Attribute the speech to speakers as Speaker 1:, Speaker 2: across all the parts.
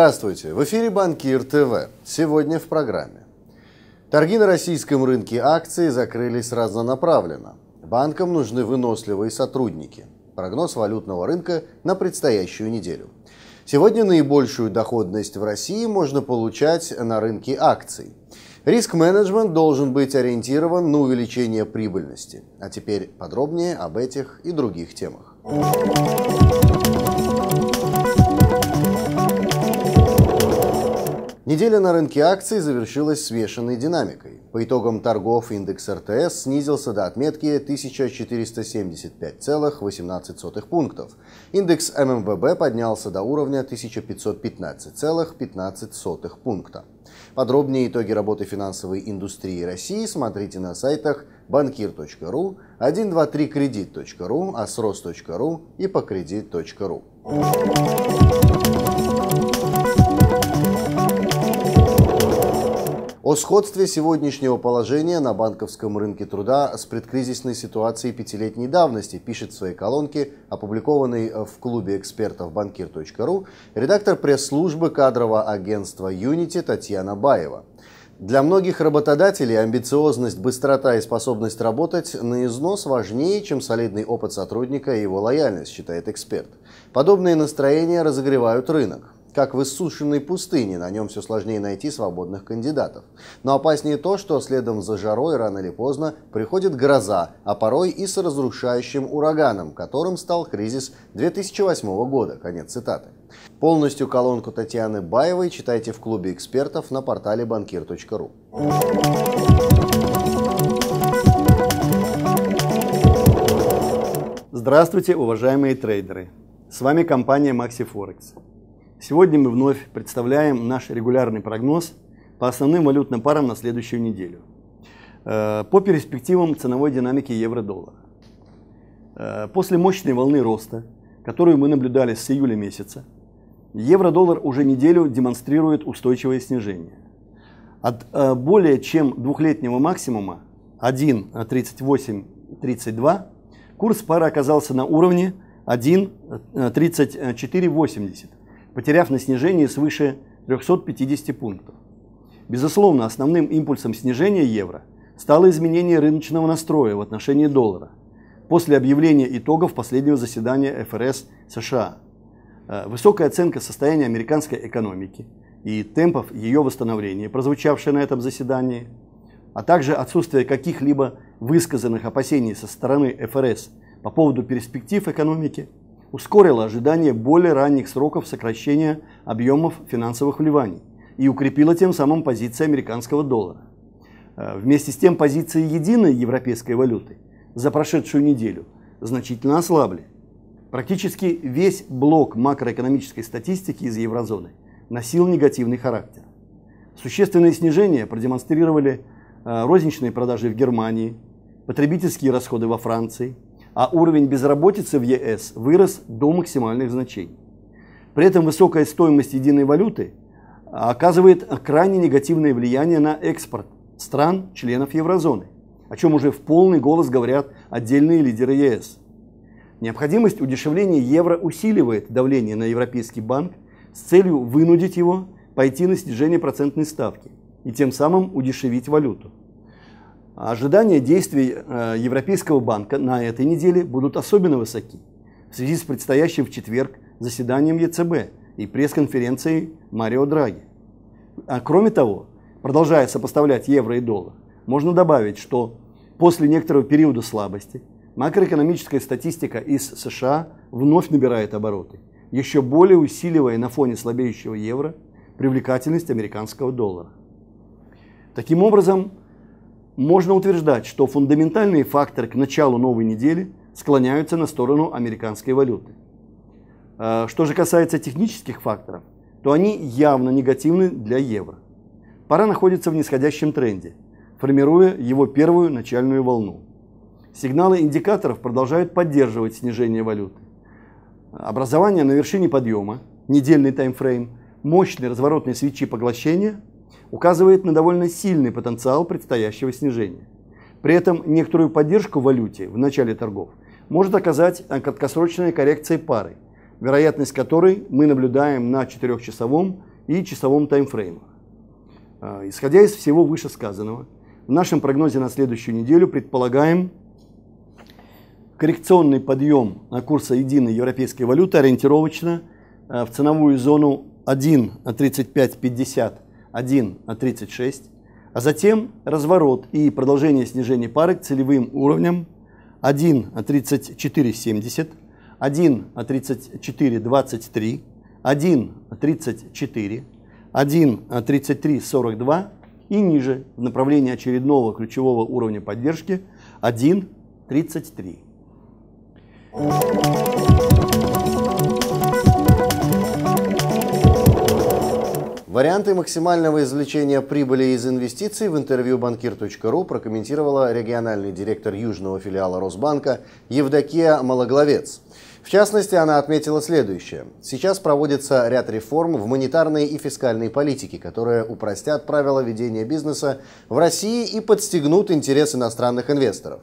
Speaker 1: Здравствуйте! В эфире Банкир ТВ. Сегодня в программе. Торги на российском рынке акций закрылись разнонаправленно. Банкам нужны выносливые сотрудники. Прогноз валютного рынка на предстоящую неделю. Сегодня наибольшую доходность в России можно получать на рынке акций. Риск-менеджмент должен быть ориентирован на увеличение прибыльности. А теперь подробнее об этих и других темах. Неделя на рынке акций завершилась свешенной динамикой. По итогам торгов индекс РТС снизился до отметки 1475,18 пунктов. Индекс ММВБ поднялся до уровня 1515,15 пункта. Подробнее итоги работы финансовой индустрии России смотрите на сайтах банкир.ру, 123кредит.ру, осрос.ру и покредит.ру. о сходстве сегодняшнего положения на банковском рынке труда с предкризисной ситуацией пятилетней давности, пишет в своей колонке, опубликованной в клубе экспертов банкир.ру, редактор пресс-службы кадрового агентства Unity Татьяна Баева. Для многих работодателей амбициозность, быстрота и способность работать на износ важнее, чем солидный опыт сотрудника и его лояльность, считает эксперт. Подобные настроения разогревают рынок как в иссушенной пустыне, на нем все сложнее найти свободных кандидатов. Но опаснее то, что следом за жарой рано или поздно приходит гроза, а порой и с разрушающим ураганом, которым стал кризис 2008 года. Конец цитаты. Полностью колонку Татьяны Баевой читайте в клубе экспертов на портале банкир.ру.
Speaker 2: Здравствуйте, уважаемые трейдеры! С вами компания Maxi Forex. Сегодня мы вновь представляем наш регулярный прогноз по основным валютным парам на следующую неделю. Э, по перспективам ценовой динамики евро-доллара. Э, после мощной волны роста, которую мы наблюдали с июля месяца, евро-доллар уже неделю демонстрирует устойчивое снижение. От э, более чем двухлетнего максимума 1.3832 курс пары оказался на уровне 1.3480 потеряв на снижении свыше 350 пунктов. Безусловно, основным импульсом снижения евро стало изменение рыночного настроя в отношении доллара после объявления итогов последнего заседания ФРС США. Э, высокая оценка состояния американской экономики и темпов ее восстановления, прозвучавшая на этом заседании, а также отсутствие каких-либо высказанных опасений со стороны ФРС по поводу перспектив экономики – ускорило ожидание более ранних сроков сокращения объемов финансовых вливаний и укрепило тем самым позиции американского доллара. Э, вместе с тем позиции единой европейской валюты за прошедшую неделю значительно ослабли. Практически весь блок макроэкономической статистики из еврозоны носил негативный характер. Существенные снижения продемонстрировали э, розничные продажи в Германии, потребительские расходы во Франции – а уровень безработицы в ЕС вырос до максимальных значений. При этом высокая стоимость единой валюты а, оказывает крайне негативное влияние на экспорт стран, членов еврозоны, о чем уже в полный голос говорят отдельные лидеры ЕС. Необходимость удешевления евро усиливает давление на Европейский банк с целью вынудить его пойти на снижение процентной ставки и тем самым удешевить валюту. Ожидания действий э, Европейского банка на этой неделе будут особенно высоки в связи с предстоящим в четверг заседанием ЕЦБ и пресс-конференцией Марио Драги. А кроме того, продолжая сопоставлять евро и доллар, можно добавить, что после некоторого периода слабости макроэкономическая статистика из США вновь набирает обороты, еще более усиливая на фоне слабеющего евро привлекательность американского доллара. Таким образом, можно утверждать, что фундаментальные факторы к началу новой недели склоняются на сторону американской валюты. А, что же касается технических факторов, то они явно негативны для евро. Пара находится в нисходящем тренде, формируя его первую начальную волну. Сигналы индикаторов продолжают поддерживать снижение валюты. Образование на вершине подъема, недельный таймфрейм, мощные разворотные свечи поглощения – указывает на довольно сильный потенциал предстоящего снижения. При этом некоторую поддержку валюте в начале торгов может оказать краткосрочная коррекция пары, вероятность которой мы наблюдаем на 4-часовом и часовом таймфреймах. А, исходя из всего вышесказанного, в нашем прогнозе на следующую неделю предполагаем коррекционный подъем курса единой европейской валюты ориентировочно а, в ценовую зону на 1.3550 1 на 36, а затем разворот и продолжение снижения пары к целевым уровням 1 на 34,70, 1 на 34,23, 1 на 34, 1 на 33,42 и ниже в направлении очередного ключевого уровня поддержки
Speaker 1: 1,33. Варианты максимального извлечения прибыли из инвестиций в интервью банкир.ру прокомментировала региональный директор южного филиала Росбанка Евдокия Малоглавец. В частности, она отметила следующее. Сейчас проводится ряд реформ в монетарной и фискальной политике, которые упростят правила ведения бизнеса в России и подстегнут интерес иностранных инвесторов.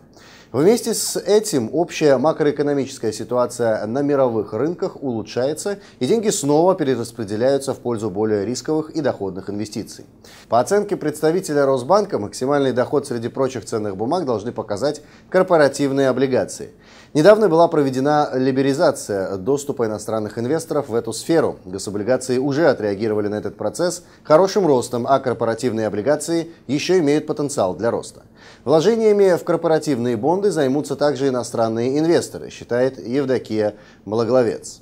Speaker 1: Вместе с этим общая макроэкономическая ситуация на мировых рынках улучшается, и деньги снова перераспределяются в пользу более рисковых и доходных инвестиций. По оценке представителя Росбанка, максимальный доход среди прочих ценных бумаг должны показать корпоративные облигации. Недавно была проведена либеризация доступа иностранных инвесторов в эту сферу. Гособлигации уже отреагировали на этот процесс хорошим ростом, а корпоративные облигации еще имеют потенциал для роста. Вложениями в корпоративные бонды фонды займутся также иностранные инвесторы, считает Евдокия Благоловец.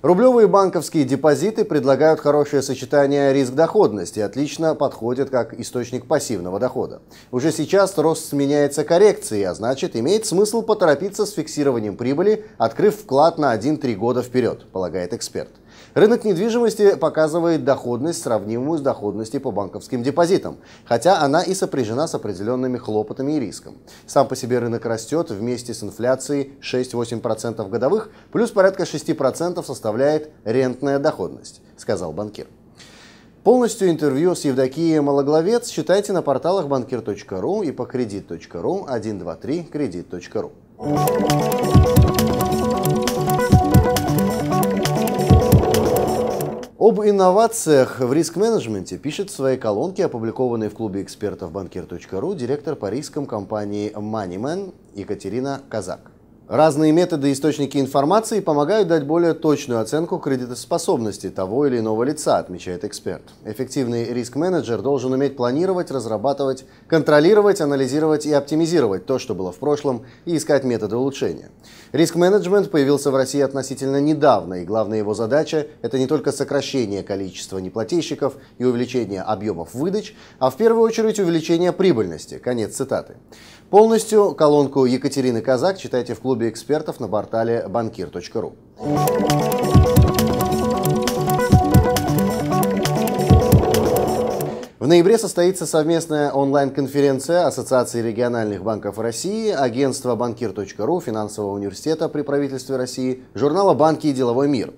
Speaker 1: Рублевые банковские депозиты предлагают хорошее сочетание риск-доходности, отлично подходят как источник пассивного дохода. Уже сейчас рост сменяется коррекцией, а значит имеет смысл поторопиться с фиксированием прибыли, открыв вклад на 1-3 года вперед, полагает эксперт. Рынок недвижимости показывает доходность, сравнимую с доходностью по банковским депозитам, хотя она и сопряжена с определенными хлопотами и риском. Сам по себе рынок растет вместе с инфляцией 6-8% годовых, плюс порядка 6% составляет рентная доходность, сказал банкир. Полностью интервью с Евдокией Малоглавец читайте на порталах банкир.ру и по кредит.ру 123 кредит.ру. Об инновациях в риск-менеджменте пишет в своей колонке, опубликованной в клубе экспертов банкир.ру, директор по рискам компании MoneyMan Екатерина Казак. Разные методы и источники информации помогают дать более точную оценку кредитоспособности того или иного лица, отмечает эксперт. Эффективный риск-менеджер должен уметь планировать, разрабатывать, контролировать, анализировать и оптимизировать то, что было в прошлом, и искать методы улучшения. Риск-менеджмент появился в России относительно недавно, и главная его задача – это не только сокращение количества неплательщиков и увеличение объемов выдач, а в первую очередь увеличение прибыльности. Конец цитаты. Полностью колонку Екатерины Казак читайте в клубе экспертов на портале банкир.ру. В ноябре состоится совместная онлайн-конференция Ассоциации региональных банков России, агентства банкир.ру, финансового университета при правительстве России, журнала «Банки и деловой мир».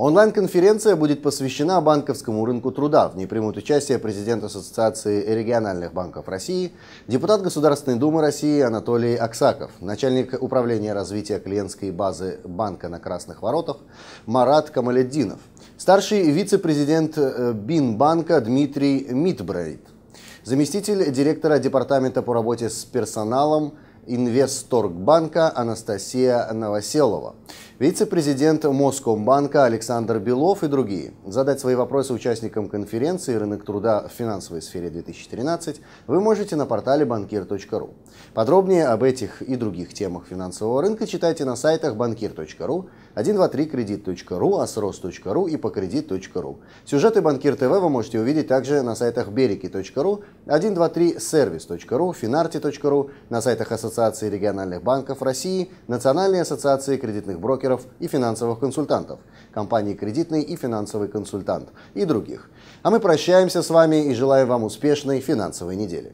Speaker 1: Онлайн-конференция будет посвящена банковскому рынку труда. В ней примут участие президент Ассоциации региональных банков России, депутат Государственной Думы России Анатолий Аксаков, начальник управления развития клиентской базы банка на Красных Воротах Марат Камаледдинов, старший вице-президент э, Бинбанка Дмитрий Митбрейд, заместитель директора департамента по работе с персоналом Инвесторгбанка Анастасия Новоселова – вице-президент Москомбанка Александр Белов и другие. Задать свои вопросы участникам конференции «Рынок труда в финансовой сфере 2013» вы можете на портале банкир.ру. Подробнее об этих и других темах финансового рынка читайте на сайтах банкир.ру, 123кредит.ру, asros.ru и покредит.ру. Сюжеты Банкир ТВ вы можете увидеть также на сайтах береги.ру, 123service.ru, finarti.ru, на сайтах Ассоциации региональных банков России, Национальной ассоциации кредитных брокеров брокеров и финансовых консультантов, компании «Кредитный и финансовый консультант» и других. А мы прощаемся с вами и желаем вам успешной финансовой недели.